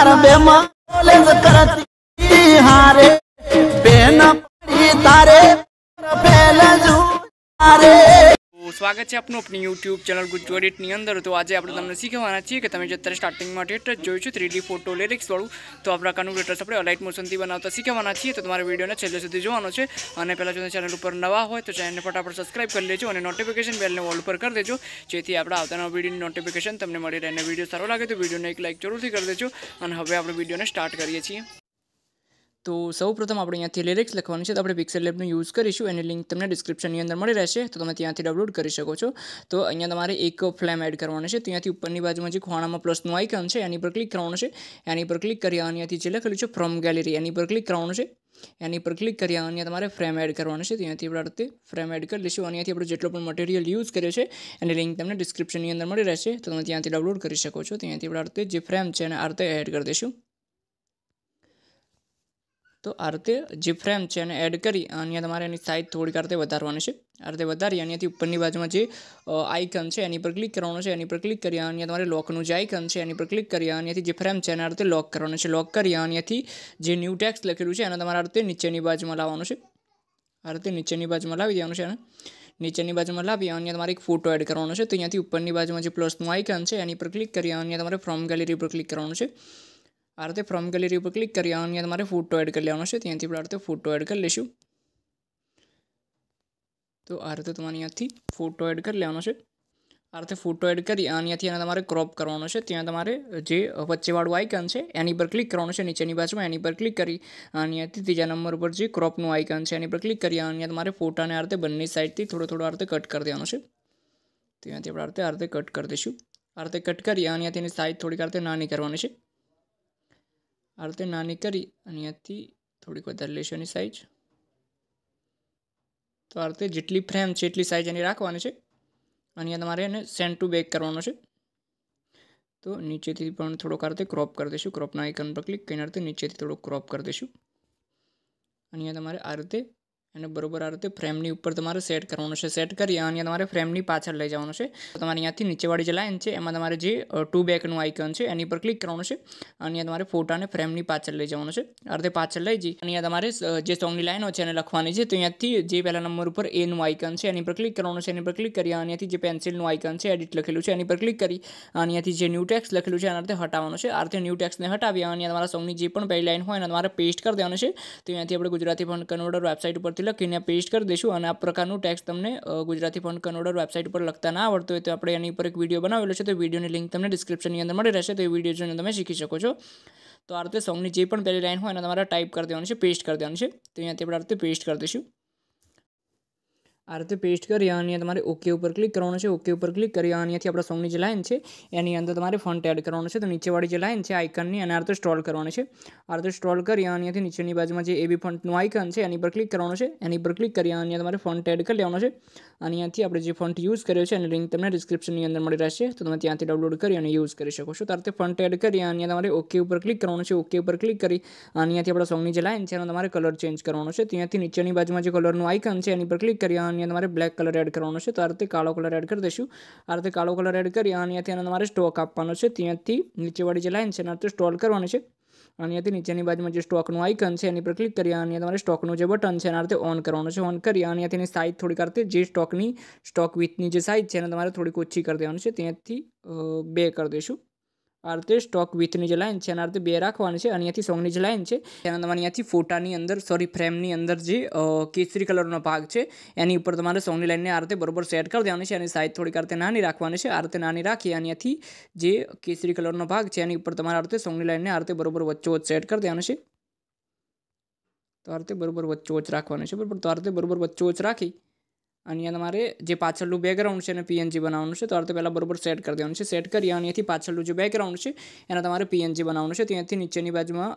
તાર બેમાં કરતી હારે સ્વાગત છે આપનું આપણી યુટ્યુબ ચેનલ ગુજ્જુ અંદર તો આજે આપણે તમને શીખવાના છીએ કે તમે જે અત્યારે સ્ટાર્ટિંગમાં ટેટર્સ જોયું છે થ્રીડી ફોટો લિરિક્સવાળું તો આ પ્રકારનું ટેટર્સ આપણે અલાઇટ મોશનથી બનાવતા શીખવાના છીએ તો તમારે વિડીયોને છેલ્લે સુધી જોવાનો છે અને પહેલાં જો ચેનલ ઉપર નવા હોય તો ચેનલને ફટાફટ સબસ્ક્રાઇબ કરી લેજો અને નોટિફિકેશન બેલને ઓલ ઉપર કરી દેજો જેથી આપણા આવતાના વિડીયોની નોટિફિકેશન તમને મળી રહે અને વિડીયો સારો લાગે તો વિડીયોને એક લાઇક જરૂરથી કરી દેજો અને હવે આપણે વિડીયોને સ્ટાર્ટ કરીએ છીએ તો સૌપ્રથમ આપણે અહીંયાથી લિરિક્સ લખવાનું છે તો આપણે પિક્સેલ લેબનું યુઝ કરીશું એની લિંક તમને ડિસ્ક્રિપ્શનની અંદર મળી રહેશે તો તમે ત્યાંથી ડાઉનલોડ કરી શકો છો તો અહીંયા તમારે એક ફ્લેમ એડ કરવાનો છે તો અહીંયાથી ઉપરની બાજુમાં જે ખોણામાં પ્લસનું આઇકન છે એની પર ક્લિક કરવાનું છે એની પર ક્લિક કરી અહીંયાથી જે લખેલું છે ફ્રોમ ગેલેરી એની પર ક્લિક કરવાનું છે એની પર ક્લિક કરી અહીંયા તમારે ફ્રેમ એડ કરવાનું છે ત્યાંથી આપણે ફ્રેમ એડ કરી લઈશું અહીંયાથી આપણે જેટલો પણ મટીરિયલ યુઝ કર્યો છે એની લિંક તમને ડિસ્ક્રિપ્શનની અંદર મળી રહેશે તો તમે ત્યાંથી ડાઉનલોડ કરી શકો છો ત્યાંથી આપણે જે ફ્રેમ છે એને આ રીતે એડ કરી દઈશું તો આ રીતે જે ફ્રેમ છે એને એડ કરી અહીંયા તમારે એની સાઇઝ થોડીક આ રીતે વધારવાની છે આ રીતે વધારી અહીંયાથી ઉપરની બાજુમાં જે આઈકન છે એની પર ક્લિક કરવાનું છે એની પર ક્લિક કરી અહીંયા તમારે લોકનું જે આઇકન છે એની પર ક્લિક કરી અહીંયાથી જે ફ્રેમ છે એના આ રીતે લોક કરવાનું છે લોક કરી અહીંયાથી જે ન્યૂ ટેક્સ લખેલું છે એને તમારે આ રીતે નીચેની બાજુમાં લાવવાનું છે આ રીતે નીચેની બાજુમાં લાવી દેવાનું છે એને નીચેની બાજુમાં લાવી અને તમારે એક ફોટો એડ કરવાનો છે તો અહીંયાથી ઉપરની બાજુમાં જે પ્લસનું આઇકન છે એની પર ક્લિક કરી અને તમારે ફ્રોમ ગેલેરી પર ક્લિક કરવાનું છે આ ફ્રોમ ગેલેરી ઉપર ક્લિક કરી અને અહીંયા તમારે ફોટો એડ કરી લેવાનો છે ત્યાંથી આપણે આ ફોટો એડ કરી લઈશું તો આ રીતે તમારે અહીંયાથી ફોટો એડ કરી લેવાનો છે આ રીતે ફોટો એડ કરી અને અહીંયાથી એને તમારે ક્રોપ કરવાનો છે ત્યાં તમારે જે વચ્ચેવાળું આઇકન છે એની પર ક્લિક કરવાનું છે નીચેની બાજુમાં એની પર ક્લિક કરી અને અહીંયાથી ત્રીજા નંબર પર જે ક્રોપનું આઇકન છે એની પર ક્લિક કરી અને અહીંયા તમારે ફોટાને આ રીતે બંને સાઈડથી થોડો થોડો આ રીતે કટ કરી દેવાનો છે ત્યાંથી આપણે આ રીતે આ રીતે કટ કરી દઈશું આ રીતે કટ કરી અને એની સાઇઝ થોડીક આ રીતે નાની કરવાની છે આ રીતે નાની કરી અને અહીંયાથી થોડીક વધારે લેશું એની સાઇઝ તો આ રીતે જેટલી ફ્રેમ છે એટલી સાઇઝ એની રાખવાની છે અને અહીંયા તમારે એને સેન્ડ ટુ બેક કરવાનો છે તો નીચેથી પણ થોડોક આ રીતે ક્રોપ કરી દઈશું ક્રોપના આઇકન પર ક્લિક કરીને રીતે નીચેથી થોડુંક ક્રોપ કરી દઈશું અને અહીંયા તમારે આ રીતે અને બરોબર આ રીતે ફ્રેમની ઉપર તમારે સેટ કરવાનું છે સેટ કરી અને તમારે ફ્રેમની પાછળ લઈ જવાનું છે તમારે અહીંયાથી નીચેવાળી જે લાઈન છે એમાં તમારે જે ટુ બેકનું આઇકન છે એની પર ક્લિક કરવાનું છે અને તમારે ફોટાને ફ્રેમની પાછળ લઈ જવાનું છે આ રીતે પાછળ લઈ જઈએ અને તમારે જે સોંગની લાઇનો છે એને લખવાની છે તો અહીંયાથી જે પહેલા નંબર ઉપર એનું આઇકન છે એની પર ક્લિક કરવાનું છે એની પર ક્લિક કરી અને અહીંયાથી જે પેન્સિલનું આઇકન છે એડિટ લખેલું છે એની પર ક્લિક કરી અને અહીંયાથી જે ન્યૂ ટેક્સ લખેલું છે એના રીતે હટાવવાનું છે આ રીતે ન્યૂ ટેક્સને હટાવી અને તમારા સોંગની જે પણ પહેલી લાઇન હોય એને તમારે પેસ્ટ કરી દેવાનું છે તો અહીંયાથી આપણે ગુજરાતી ફંડ કન્વર્ટર વેબસાઇટ ઉપર પાંચ લખીને પેસ્ટ કરી દઈશું અને આ પ્રકારનું ટેક્સ તમને ગુજરાતી ફોન્ટ કન્વર્ટર વેબસાઇટ પર લખતા ના આવડતો હોય તો આપણે એની ઉપર એક વિડીયો બનાવેલો છે તો વિડીયોની લિંક તમને ડિસ્ક્રિપ્શનની અંદર મળી રહેશે તો એ વિડીયો જોઈને તમે શીખી શકો છો તો આ રીતે સોંગની જે પણ પહેલી લાઈન હોય એને તમારે ટાઈપ કરી દેવાની છે પેસ્ટ કરી દેવાની છે તો અહીંયાથી આપણે આ રીતે પેસ્ટ કરી દઈશું આ રીતે પેસ્ટ કરી અને તમારે ઓકે ઉપર ક્લિક કરવાનું છે ઓકે ઉપર ક્લિક કરી અને અહીંયાથી આપણા સોંગની જે લાઇન છે એની અંદર તમારે ફોન્ટ એડ કરવાનો છે તો નીચેવાળી જે લાઇન છે આઇકનની અને આ રીતે સ્ટ્રોલ કરવાનું છે આ રીતે સ્ટ્રોલ કરી અને અહીંયાથી નીચેની બાજુમાં જે એબી ફોન્ટનું આઇકન છે એની પર ક્લિક કરવાનું છે એની પર ક્લિક કરી અને તમારે ફોન્ટ એડ કરી લેવાનો છે અને અહીંયાથી આપણે જે ફોન્ટ યુઝ કર્યો છે એને લિંક તમને ડિસ્ક્રિપ્શનની અંદર મળી રહેશે તો તમે ત્યાંથી ડાઉનલોડ કરી અને યુઝ કરી શકો છો તારે ફંટ એડ કરી અને તમારે ઓકે ઉપર ક્લિક કરવાનું છે ઓકે ઉપર ક્લિક કરી અને અહીંયાથી આપણા સોંગની જે લાઇન છે એનો તમારે કલર ચેન્જ કરવાનો છે ત્યાંથી નીચેની બાજુમાં જે કલરનું આઇકન છે એની પર ક્લિક કરી અને તમારે બ્લેક કલર એડ કરવાનો છે તો આ કાળો કલર એડ કરી દઈશું આ કાળો કલર એડ કરી અને અહીંયાથી એનો તમારે સ્ટોક આપવાનો છે ત્યાંથી નીચેવાળી જે લાઈન છે એના સ્ટોલ કરવાની છે અને અહીંયાથી નીચેની બાજુમાં જે સ્ટોકનું આઇકન છે એની પર ક્લિક કરી અને તમારે સ્ટોકનું જે બટન છે એના ઓન કરવાનું છે ઓન કરી અને અહીંયાથી સાઇઝ થોડીક અર્થે જે સ્ટોકની સ્ટોક વિથની જે સાઇઝ છે એને તમારે થોડીક ઓછી કરી દેવાની છે ત્યાંથી બે કરી દઈશું આરતે સ્ટોક વિથની જે લાઇન છે એના આરતે બે રાખવાની છે અહીંયાથી સોંગની જે લાઈન છે એના તમારે અહીંયાથી ફોટાની અંદર સોરી ફ્રેમની અંદર જે કેસરી કલરનો ભાગ છે એની ઉપર તમારે સોંગની લાઇનને આરતે બરોબર સેટ કરી દેવાની છે એની સાઈઝ થોડીક આરતે નાની રાખવાની છે આરતે નાની રાખી અહીંયાથી જે કેસરી કલરનો ભાગ છે એની ઉપર તમારે આરતે સોંગની લાઇનને આરતે બરોબર વચ્ચોવચ્ચ સેટ કરી દેવાનું છે તો આરતે બરોબર વચ્ચોવચ્ચ રાખવાનું છે બરોબર તો આરતે બરોબર વચ્ચોવચ્ચ રાખી અહીંયા તમારે જે પાછળનું બેકગ્રાઉન્ડ છે એને પીએનજી બનાવવાનું છે તો આ પહેલાં બરાબર સેટ કરી દેવાનું છે સેટ કરી અહીંયાથી પાછળનું જે બેકગ્રાઉન્ડ છે એને તમારે પીએનજી બનાવવાનું છે ત્યાંથી નીચેની બાજુમાં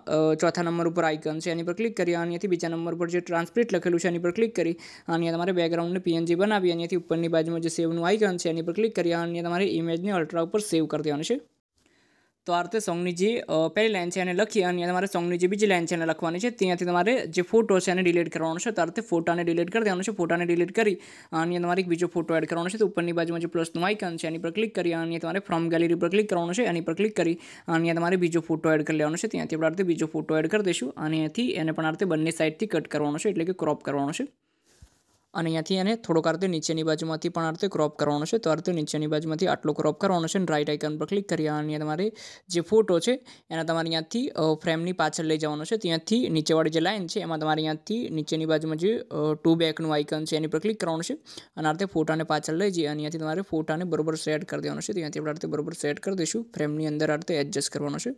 ચોથા નંબર ઉપર આઇકન છે એની પર ક્લિક કરી અને અહીંયાથી બીજા નંબર પર જે ટ્રાન્સપ્રિટ લખેલું છે એની પર ક્લિક કરી અને તમારે બેકગ્રાઉન્ડને પીએનજી બનાવી અને અહીંયાથી ઉપરની બાજુમાં જે સેવનું આઇકન છે એની પર ક્લિક કરી અને તમારે ઇમેજને અલ્ટ્રા ઉપર સેવ કરી દેવાનું છે તો આ રીતે સોંગની જે પહેલી લાઇન છે એને લખી અને તમારે સોંગની જે બીજી લાઈન છે એને લખવાની છે ત્યાંથી તમારે જે ફોટો છે એને ડિલીટ કરવાનો છે તો ફોટાને ડિલીટ કરી દેવાનો છે ફોટાને ડિલીટ કરી અને તમારે એક બીજો ફોટો એડ કરવાનો છે તો ઉપરની બાજુમાં જે પ્લસનું આઇકન છે એની પર ક્લિક કરી અને તમારે ફ્રોમ ગેલેરી પર ક્લિક કરવાનો છે એની પર ક્લિક કરી અને તમારે બીજો ફોટો એડ કરી લેવાનો છે ત્યાંથી આપણે આ બીજો ફોટો એડ કરી દઈશું અને એને પણ આ બંને સાઇડથી કટ કરવાનો છે એટલે કે ક્રોપ કરવાનો છે અને અહીંયાથી એને થોડોક અર્ધે નીચેની બાજુમાંથી પણ અર્ધે ક્રોપ કરવાનો છે તો અર્થે નીચેની બાજુમાંથી આટલો ક્રોપ કરવાનો છે અને રાઇટ આઇકન પર ક્લિક કરી અને તમારે જે ફોટો છે એના તમારે અહીંયાથી ફ્રેમની પાછળ લઈ જવાનો છે ત્યાંથી નીચેવાળી જે લાઇન છે એમાં તમારે અહીંયાથી નીચેની બાજુમાં જે ટુ બેકનું આઇકન છે એની પર ક્લિક કરવાનું છે અને અર્ધે ફોટાને પાછળ લઈ જઈએ અને અહીંયાથી તમારે ફોટાને બરોબર સેટ કરી દેવાનો છે ત્યાંથી આપણે અર્ધે બરોબર સેટ કરી દઈશું ફ્રેમની અંદર અર્ધે એડજસ્ટ કરવાનો છે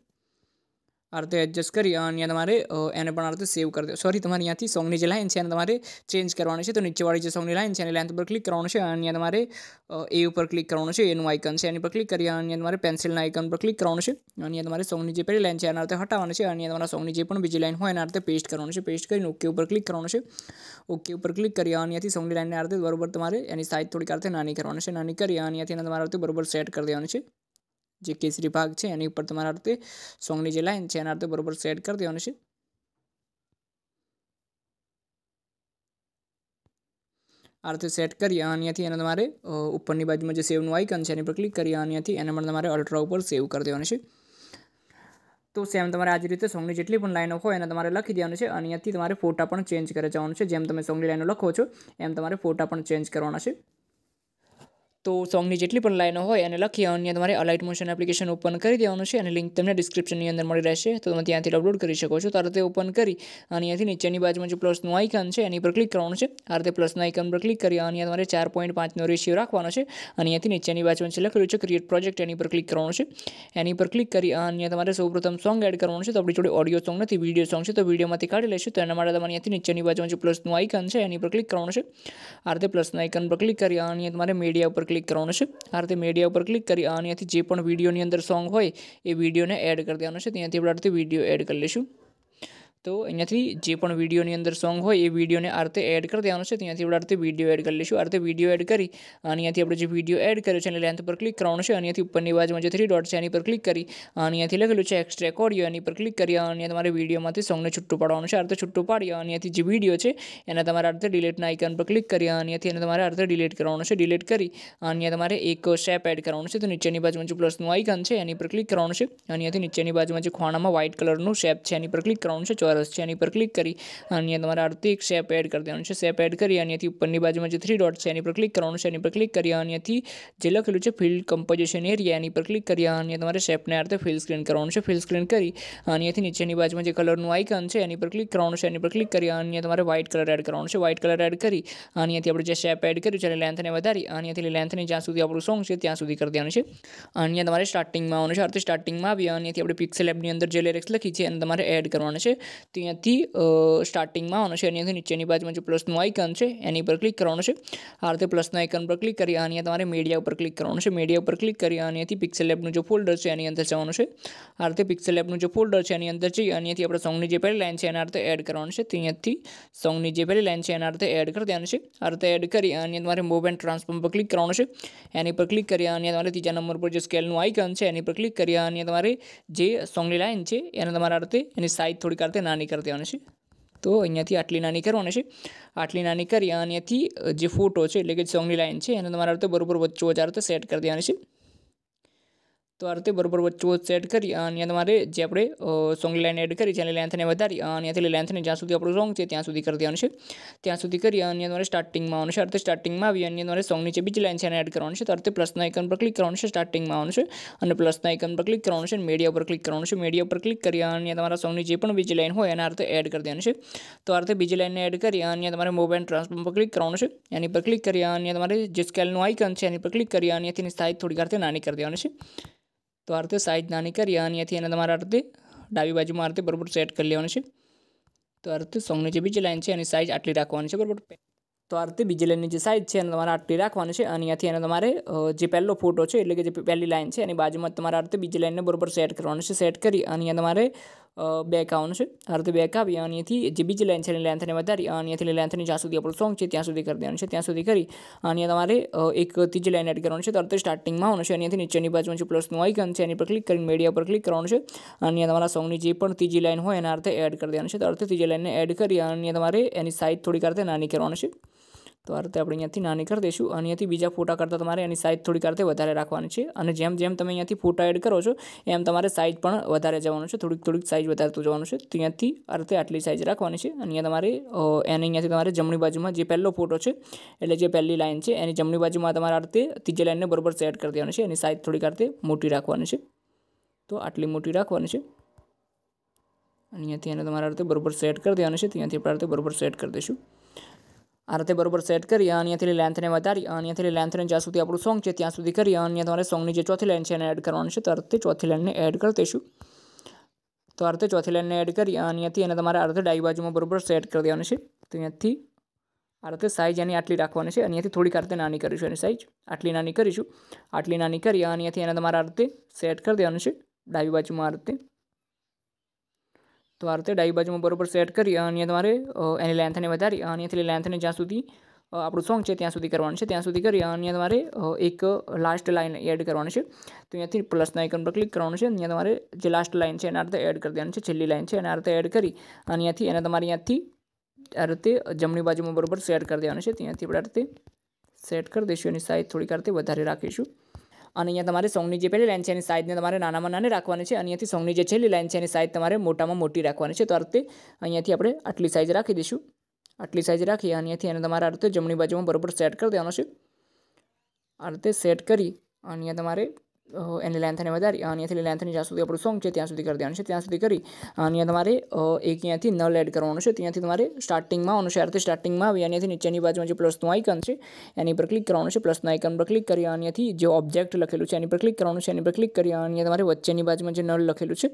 આ રીતે એડજસ્ટ કરી અને અહીંયા તમારે એને પણ આ રીતે સેવ કરી દો સોરી તમારે અહીંયાથી સોંગની જે લાઇન છે એને તમારે ચેન્જ કરવાની છે તો નીચેવાળી જે સોંગની લાઇન છે એની લેન્થ ઉપર ક્લિક કરવાનું છે અને અહીંયા તમારે એ ઉપર ક્લિક કરવાનું છે એનું આઇકન છે એની પર ક્લિક કરી અને અહીંયા તમારે પેન્સિલના આઇકન પર ક્લિક કરવાનું છે અને અહીંયા તમારે સોંગની જે પહેલી લાઇન છે એના રીતે હટાવવાની છે અને અહીંયા તમારા સોંગની જે પણ બીજી લાઇન હોય એના રીતે પેસ્ટ કરવાનું છે પેસ્ટ કરીને ઓકે ઉપર ક્લિક કરવાનું છે ઓકે ઉપર ક્લિક કરી અને અહીંયાથી સોંગની લાઇનને આ રીતે બરોબર તમારે એની સાઇઝ થોડીક આ રીતે નાની કરવાની છે નાની કરી અને અહીંયાથી તમારા બરોબર સેટ કરી દેવાની છે જે કેસરી ભાગ છે એની ઉપર તમારા અર્થે સોંગની જે લાઈન છે એના અર્થે બરોબર સેટ કરી દેવાનું છે આ રીતે સેટ કરી અને અહીંયાથી એને તમારે ઉપરની બાજુમાં જે સેવનું આઇકન છે એની પર ક્લિક કરી અહીંયાથી એને પણ તમારે અલ્ટ્રા ઉપર સેવ કરી દેવાનું છે તો સેમ તમારે આજ રીતે સોંગની જેટલી પણ લાઈનો હોય એને તમારે લખી દેવાનું છે અને અહીંયાથી તમારે ફોટા પણ ચેન્જ કરી જવાનું છે જેમ તમે સોંગની લાઈનો લખો છો એમ તમારે ફોટા પણ ચેન્જ કરવાના છે તો સોંગની જેટલી પણ લાઈનો હોય એને લખી અને તમારે અલાઇટ મોશન એપ્લિકેશન ઓપન કરી દેવાનું છે અને લિંક તમને ડિસ્ક્રિપ્શનની અંદર મળી રહેશે તો તમે ત્યાંથી અપલોડ કરી શકો છો તો આ ઓપન કરી અને અહીંયાથી નીચેની બાજુમાં જે પ્લસનું આઇકન છે એની પર ક્લિક કરવાનું છે આ રીતે પ્લસના આઇકન પર ક્લિક કરી અને તમારે ચાર પોઈન્ટ પાંચનો રેશિયો રાખવાનો છે અને અહીંયાથી નીચેની બાજુમાં છે લખેલું છે ક્રિએટ પ્રોજેક્ટ એની પર ક્લિક કરવાનું છે એની પર ક્લિક કરી અને તમારે સૌપ્રથમ સોંગ એડ કરવાનું છે તો આપણી જોડે ઓડિયો સોંગ નથી વિડીયો સોંગ છે તો વિડીયોમાંથી કાઢી લઈશું તો એના માટે તમારે અહીંયાથી નીચેની બાજુમાં જે પ્લસનું આઇકન છે એની પર ક્લિક કરવાનું છે આ રીતે પ્લસના આઇકન પર ક્લિક કરી અને તમારે મીડિયા પર ક્લિક ક્લિક કરવાનું છે આ રીતે મીડિયા ઉપર ક્લિક કરી અને જે પણ વિડીયોની અંદર સોંગ હોય એ વિડીયોને એડ કરી દેવાનો છે ત્યાંથી આપણે વિડીયો એડ કરી લઈશું તો અહીંયાથી જે પણ વિડીયોની અંદર સોંગ હોય એ વિડીયોને આ રીતે એડ કરી દેવાનો છે ત્યાંથી આપણે અર્થે વિડીયો એડ કરી લઈશું આ રીતે વિડીયો એડ કરી અને અહીંયાથી આપણે જે વિડીયો એડ કર્યો છે એની લેન્થ પર ક્લિક કરવાનું છે અહીંયાથી ઉપરની બાજુમાં જે થ્રી ડોટ છે એની પર ક્લિક કરી અને અહીંયાથી લખેલું છે એક્સ્ટ્રેક ઓડિયો એની પર ક્લિક કરી અને તમારે વિડીયોમાંથી સોંગને છૂટું પાડવાનું છે આ રીતે છૂટું પાડી અહીંયાથી જે વિડીયો છે એને તમારે અર્થે રીતે ડિલેટના આઇકન પર ક્લિક કરી અહીંયાથી એને તમારે અર્થે રીતે ડિલેટ કરવાનું છે ડિલેટ કરી અહીંયા તમારે એક શેપ એડ કરવાનું છે તો નીચેની બાજુમાં જે પ્લસનું આઇકન છે એની પર ક્લિક કરવાનું છે અહીંયાથી નીચેની બાજુમાં જે ખોણામાં વ્હાઇટ કલરનું શેપ છે એની પર ક્લિક કરવાનું છે ચોરસ સરસ છે એની પર ક્લિક કરી અને તમારે આર્થિક શેપ એડ કરી દેવાનું છે શેપ એડ કરી અને ઉપરની બાજુમાં જે થ્રી ડોટ છે એની પર ક્લિક કરવાનું છે એની પર ક્લિક કરી અને જે લખેલું છે ફિલ્ડ કમ્પોઝિશન એરિયા એની પર ક્લિક કરી અને તમારે શેપને આ રીતે ફિલ સ્ક્રીન કરવાનું છે ફિલ સ્ક્રીન કરી અને નીચેની બાજુમાં જે કલરનું આઇકન છે એની પર ક્લિક કરવાનું છે એની પર ક્લિક કરી અને તમારે વ્હાઇટ કલર એડ કરવાનું છે વ્હાઇટ કલર એડ કરી અને આપણે જે શેપ એડ કર્યું છે એની લેન્થને વધારી અહીંયાથી લેન્થની જ્યાં સુધી આપણું સોંગ છે ત્યાં સુધી કરી દેવાનું છે અને તમારે સ્ટાર્ટિંગમાં આવવાનું છે અર્થ સ્ટાર્ટિંગમાં આવી અને આપણે પિક્સેલ એપની અંદર જે લિરિક્સ લખી છે એને તમારે એડ કરવાનું છે તો અહીંયાથી સ્ટાર્ટિંગમાં આવવાનું છે અહીંયાથી નીચેની બાજુમાં જે પ્લસનું આઇકન છે એની પર ક્લિક કરવાનું છે આ રીતે પ્લસના આઇકન પર ક્લિક કરી અને તમારે મીડિયા ઉપર ક્લિક કરવાનું છે મીડિયા ઉપર ક્લિક કરી અને અહીંયાથી પિક્સેલ લેબનું જે ફોલ્ડર છે એની અંદર જવાનું છે આ રીતે પિક્સેલ લેબનું જે ફોલ્ડર છે એની અંદર જઈ અને અહીંયાથી આપણે સોંગની જે પહેલી લાઇન છે એના અર્થે એડ કરવાનું છે ત્યાંથી સોંગની જે પહેલી લાઇન છે એના અર્થે એડ કરી દેવાનું છે આ રીતે એડ કરી અને તમારે મોબાઈલ ટ્રાન્સફોર્મ પર ક્લિક કરવાનું છે એની પર ક્લિક કરી અને તમારે ત્રીજા નંબર પર જે સ્કેલનું આઇકન છે એની પર ક્લિક કરી અને તમારે જે સોંગની લાઇન છે એને તમારા અર્થે એની સાઇઝ થોડીક અર્થે નાની નાની કરી દેવાની છે તો અહીંયાથી આટલી નાની કરવાની છે આટલી નાની કરી અને અહીંયાથી જે ફોટો છે એટલે કે સોંગની લાઇન છે એને તમારે રીતે બરાબર વચ્ચે વચ્ચે સેટ કરી દેવાની છે તો આ રીતે બરોબર વચ્ચો સેટ કરી અને તમારે જે આપણે સોંગ લાઇન એડ કરી છે લેન્થને વધારી અને ત્યાંથી લેન્થને જ્યાં સુધી આપણું સોંગ છે ત્યાં સુધી કરી દેવાનું છે ત્યાં સુધી કરી અને તમારે સ્ટાર્ટિંગમાં આવવાનું છે અર્થે સ્ટાર્ટિંગમાં આવી અને તમારે સોંગ નીચે બીજી લાઇન છે એને એડ કરવાનું છે તો અર્થે પ્લસના આઇકન પર ક્લિક કરવાનું છે સ્ટાર્ટિંગમાં આવવાનું છે અને પ્લસના આઇકન પર ક્લિક કરવાનું છે મીડિયા પર ક્લિક કરવાનું છે મીડિયા પર ક્લિક કરી અને તમારા સોંગની જે પણ બીજી લાઇન હોય એના અર્થે એડ કરી દેવાનું છે તો અર્થે બીજી લાઇનને એડ કરી અને તમારે મોબાઈલ ટ્રાન્સફોર્મ પર ક્લિક કરવાનું છે એની પર ક્લિક કરી અને તમારે જે સ્કેલનું આઇકન છે એની પર ક્લિક કરી અને એની સાઇઝ થોડીક અર્થે નાની કરી દેવાની છે તો આ રીતે સાઇઝ નાની કરી અને અહીંયાથી એને તમારે આ રીતે ડાબી બાજુમાં આ રીતે બરાબર સેટ કરી લેવાનું છે તો આ રીતે સોંગની જે બીજી લાઇન છે એની સાઇઝ આટલી રાખવાની છે બરાબર તો આ રીતે બીજી લાઈનની જે સાઇઝ છે એને તમારે આટલી રાખવાની છે અને અહીંયાથી એને તમારે જે પહેલો ફોટો છે એટલે કે જે પહેલી લાઇન છે એની બાજુમાં તમારે આ રીતે બીજી લાઈનને બરોબર સેટ કરવાનું છે સેટ કરી અને અહીંયા તમારે બેક આવવાનું છે આ રીતે બેક આવી અને અહીંયાથી જે બીજી લેન્થ છે એની લેન્થને વધારી અને અહીંયાથી લેન્થની જ્યાં સુધી આપણું સોંગ છે ત્યાં સુધી કરી દેવાનું છે ત્યાં સુધી કરી અને તમારે એક ત્રીજી લાઇન એડ કરવાનું છે તરત સ્ટાર્ટિંગમાં આવવાનું છે અહીંયાથી નીચેની બાજુમાં જે પ્લસનું આઇકન છે એની પર ક્લિક કરીને મીડિયા પર ક્લિક કરવાનું છે અને તમારા સોંગની જે પણ ત્રીજી લાઇન હોય એના અર્થે એડ કરી દેવાનું છે તરત ત્રીજી લાઇનને એડ કરી અને તમારે એની સાઇઝ થોડીક અર્થે નાની કરવાનું છે તો આ રીતે આપણે અહીંયાથી નાની કરી દઈશું અને અહીંયાથી બીજા ફોટા કરતાં તમારે એની સાઇઝ થોડીક રીતે વધારે રાખવાની છે અને જેમ જેમ તમે અહીંયાથી ફોટા એડ કરો છો એમ તમારે સાઇઝ પણ વધારે જવાનું છે થોડીક થોડીક સાઇઝ વધારતું જવાનું છે ત્યાંથી અહીંયાથી આ રીતે આટલી સાઇઝ રાખવાની છે અને અહીંયા તમારે એને અહીંયાથી તમારે જમણી બાજુમાં જે પહેલો ફોટો છે એટલે જે પહેલી લાઇન છે એની જમણી બાજુમાં તમારે આ રીતે ત્રીજી લાઇનને બરોબર સેટ કરી દેવાની છે એની સાઇઝ થોડીક રીતે મોટી રાખવાની છે તો આટલી મોટી રાખવાની છે અને અહીંયાથી એને તમારા રીતે બરોબર સેટ કરી દેવાનું છે ત્યાંથી આપણે રીતે બરોબર સેટ કરી દઈશું આ રીતે બરોબર સેટ કરી અહીંયાથી લેન્થને વધારી અહીંયાથી લેન્થને જ્યાં સુધી આપણું સોંગ છે ત્યાં સુધી કરી અને અહીંયા તમારે સોંગની જે ચોથી લાઇન છે એને એડ કરવાની છે તો આ ચોથી લાઇનને એડ કરી દઈશું તો અર્થે ચોથી લાઇનને એડ કરી અને અહીંયાથી એને તમારે આ રીતે ડાઈ બાજુમાં બરોબર સેટ કરી દેવાનું છે તો અહીંયાથી આ રીતે સાઇઝ એની આટલી રાખવાની છે અહીંયાથી થોડીક આ નાની કરીશું એની સાઇઝ આટલી નાની કરીશું આટલી નાની કરી અહીંયાથી એને તમારા આ રીતે સેટ કરી દેવાનું છે ડાબી બાજુમાં આ રીતે તો આ રીતે ડાબી બાજુમાં બરોબર સેટ કરી અને તમારે એની લેન્થને વધારી અહીંયાથી લેન્થને જ્યાં સુધી આપણું સોંગ છે ત્યાં સુધી કરવાનું છે ત્યાં સુધી કરી અને તમારે એક લાસ્ટ લાઇન એડ કરવાની છે તો અહીંયાથી પ્લસના આઇકન પર ક્લિક કરવાનું છે અહીંયા તમારે જે લાસ્ટ લાઇન છે એના અર્થે એડ કરી દેવાની છે છેલ્લી લાઇન છે એના અર્થે એડ કરી અને અહીંયાથી એને તમારે અહીંયાથી આ રીતે જમણી બાજુમાં બરાબર સેટ કરી દેવાનું છે ત્યાંથી આપણે આ રીતે સેટ કરી દઈશું એની સાઇઝ થોડીક આ વધારે રાખીશું અને અહીંયા તમારે સોંગની જે પહેલી લાઇન છે એની સાઇઝને તમારે નાનામાં નાની રાખવાની છે અને અહીંયાથી સોંગની જે છેલ્લી લાઇન છે એની સાઇઝ તમારે મોટામાં મોટી રાખવાની છે તો આ રીતે અહીંયાથી આપણે આટલી સાઇઝ રાખી દઈશું આટલી સાઇઝ રાખી અને અહીંયાથી એને તમારે આ રીતે જમણી બાજુમાં બરોબર સેટ કરી દેવાનો છે આ રીતે સેટ કરી અને અહીંયા તમારે એની લેન્થને વધારી અહીંયા થી લેન્થની જ્યાં સુધી આપણું સોંગ છે ત્યાં સુધી કરી દેવાનું છે ત્યાં સુધી કરી અહીંયા તમારે એક અહીંયાથી નલ એડ કરવાનું છે ત્યાંથી તમારે સ્ટાર્ટિંગમાં આવવાનું છે આરથી સ્ટાર્ટિંગમાં આવી અહીંયાથી નીચેની બાજુમાં જે પ્લસનું આઇકન છે એની પર ક્લિક કરવાનું છે પ્લસનું આઇકન પર ક્લિક કરી અહીંયાથી જે ઓબ્જેક્ટ લખેલું છે એની પર ક્લિક કરવાનું છે એની પર ક્લિક કરી અહીંયા તમારે વચ્ચેની બાજુમાં જે નલ લખેલું છે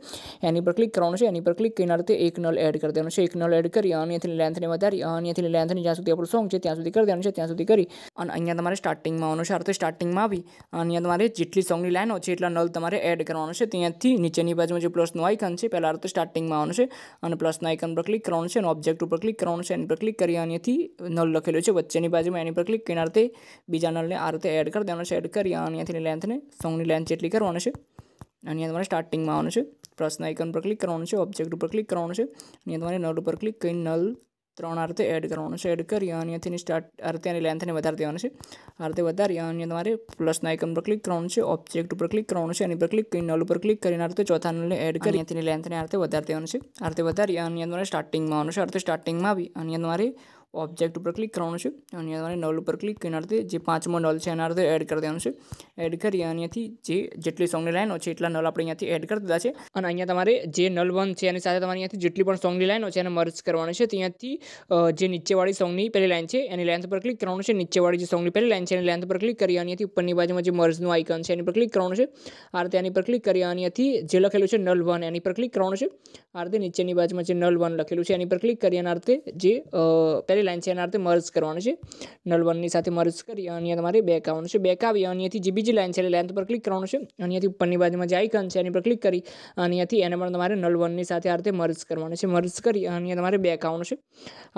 એની પર ક્લિક કરવાનું છે એની પર ક્લિક કરીને રીતે એક નલ એડ કરી દેવાનું છે એક નલ એડ કરી અહીંયાથી લેન્થને વધારી અહીંયાથી લેન્થની જ્યાં સુધી આપણું સોંગ છે ત્યાં સુધી કરી દેવાનું છે ત્યાં સુધી કરી અને અહીંયા તમારે સ્ટાર્ટિંગમાં આવવાનું છે આરથી સ્ટાર્ટિંગમાં આવી અહીંયા તમારે જેટલી સોંગની લાઈનો છે એટલા નલ તમારે એડ કરવાનો છે ત્યાંથી નીચેની બાજુમાં જે પ્લસનું આઇકન છે પહેલાં તો સ્ટાર્ટિંગમાં આવવાનું છે અને પ્લસના આઇકન પર ક્લિક કરવાનું છે અને ઓબ્જેક્ટ ઉપર ક્લિક કરવાનું છે એની પર ક્લિક કરી અને નલ લખેલું છે વચ્ચેની બાજુમાં એની પર ક્લિક કરીને આ રીતે બીજા નલને આ રીતે એડ કરી દેવાનો છે એડ કરી અને અહીંયાથી લેન્થને સોંગની લેન્થ જેટલી કરવાનું છે અને તમારે સ્ટાર્ટિંગમાં આવવાનું છે પ્લસના આઇકન પર ક્લિક કરવાનું છે ઓબ્જેક્ટ ઉપર ક્લિક કરવાનું છે અને તમારે નલ ઉપર ક્લિક કરીને નલ ત્રણ આરતે એડ કરવાનું છે એડ કરી અને અહીંયાથી સ્ટાર્ટ આરતે અને લેન્થને વધારે દેવાનું છે આરતે વધારે અને તમારે પ્લસના આઇકન પર ક્લિક કરવાનું છે ઓબ્જેક્ટ ઉપર ક્લિક કરવાનું છે એની પર ક્લિક કરીને નલ ઉપર ક્લિક કરીને આરતે ચોથા નલને એડ કરી અહીંયાથી લેન્થને આરતે વધારે દેવાનું છે આરતે વધારે અને તમારે સ્ટાર્ટિંગમાં આવવાનું છે આરતે સ્ટાર્ટિંગમાં આવી અને તમારે ઓબ્જેક્ટ ઉપર ક્લિક કરવાનું છે અને તમારે નલ ઉપર ક્લિક કરીને જે પાંચમો નલ છે એના અર્થે એડ કરી દેવાનું છે એડ કરી અને અહીંયાથી જે જેટલી સોંગની લાઈનો છે એટલા નલ આપણે અહીંયાથી એડ કરી દીધા છે અને અહીંયા તમારે જે નલ વન છે એની સાથે તમારે અહીંયાથી જેટલી પણ સોંગની લાઈનો છે એને મર્જ કરવાની છે ત્યાંથી જે નીચેવાળી સોંગની પહેલી લાઈન છે એની લેન્થ પર ક્લિક કરવાનું છે નીચેવાળી જે સોંગની પહેલી લાઈન છે એની લેન્થ પર ક્લિક કરી અને અહીંયાથી ઉપરની બાજુમાં જે મર્જનું આઇકન છે એની પર ક્લિક કરવાનું છે આ રીતે એની પર ક્લિક કરી અને અહીંયાથી જે લખેલું છે નલ વન એની પર ક્લિક કરવાનું છે આ રીતે નીચેની બાજુમાં જે નલ વન લખેલું છે એની પર ક્લિક કરી અને આ રીતે જે પહેલી કરી લાઇન છે એના અર્થે મર્જ કરવાનું છે નલ વનની સાથે મર્જ કરી અહીંયા તમારે બેક આવવાનું છે બેક આવી અહીંયાથી જે બીજી લાઇન છે એટલે લેન્થ પર ક્લિક કરવાનું છે અહીંયાથી ઉપરની બાજુમાં જે આઇકન છે એની પર ક્લિક કરી અહીંયાથી એને પણ તમારે નલ વનની સાથે આ રીતે મર્જ કરવાનું છે મર્જ કરી અહીંયા તમારે બેક આવવાનું છે